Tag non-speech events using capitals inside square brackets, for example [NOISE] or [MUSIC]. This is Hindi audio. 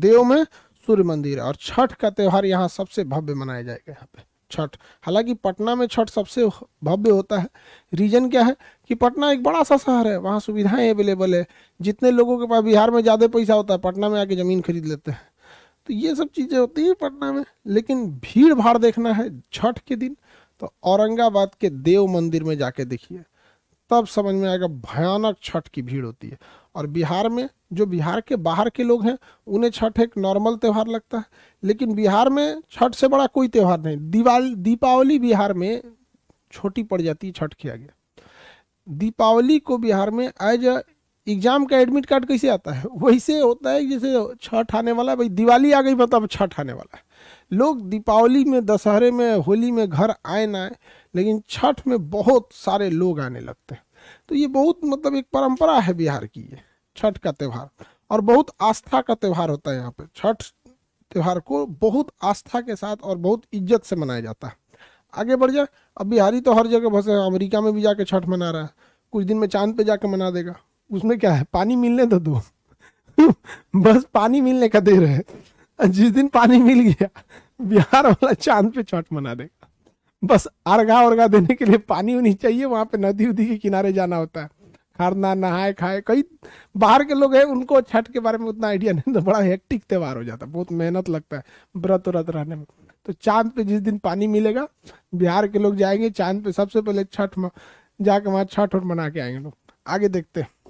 देव में सूर्य मंदिर और छठ का त्यौहार यहाँ सबसे भव्य मनाया जाएगा यहाँ पे छठ हालांकि पटना में छठ सबसे भव्य होता है रीजन क्या है कि पटना एक बड़ा सा शहर है वहाँ सुविधाएं अवेलेबल है जितने लोगों के पास बिहार में ज़्यादा पैसा होता है पटना में आके ज़मीन खरीद लेते हैं तो ये सब चीज़ें होती हैं पटना में लेकिन भीड़ भाड़ देखना है छठ के दिन तो औरंगाबाद के देव मंदिर में जाके देखिए तब समझ में आएगा भयानक छठ की भीड़ होती है और बिहार में जो बिहार के बाहर के लोग हैं उन्हें छठ एक नॉर्मल त्यौहार लगता है लेकिन बिहार में छठ से बड़ा कोई त्यौहार नहीं दिवाली दीपावली बिहार में छोटी पड़ जाती है छठ किया गया दीपावली को बिहार में एज एग्जाम का एडमिट कार्ड कैसे आता है वैसे होता है जैसे छठ आने वाला है भाई दिवाली आ गई मतलब छठ आने वाला है लोग दीपावली में दशहरे में होली में घर आए ना आए लेकिन छठ में बहुत सारे लोग आने लगते हैं तो ये बहुत मतलब एक परंपरा है बिहार की ये छठ का त्यौहार और बहुत आस्था का त्यौहार होता है यहाँ पे छठ त्यौहार को बहुत आस्था के साथ और बहुत इज्जत से मनाया जाता है आगे बढ़ जाए अब बिहारी तो हर जगह बसे अमेरिका में भी जाके छठ मना रहा है कुछ दिन में चांद पे जाके मना देगा उसमें क्या है पानी मिलने तो दो [LAUGHS] बस पानी मिलने का रहे हैं [LAUGHS] जिस दिन पानी मिल गया बिहार वाला चांद पे छठ मना देगा बस अर्घा उर्घा देने के लिए पानी होनी चाहिए वहां पे नदी उदी के किनारे जाना होता है खरना नहाए खाए कई बाहर के लोग हैं उनको छठ के बारे में उतना आइडिया नहीं तो बड़ा हेक्टिक त्यौहार हो जाता है बहुत मेहनत लगता है व्रत व्रत रहने में तो चांद पे जिस दिन पानी मिलेगा बिहार के लोग जाएंगे चांद पे सबसे पहले छठ जाके वहाँ छठ और मना के आएंगे लोग आगे देखते हैं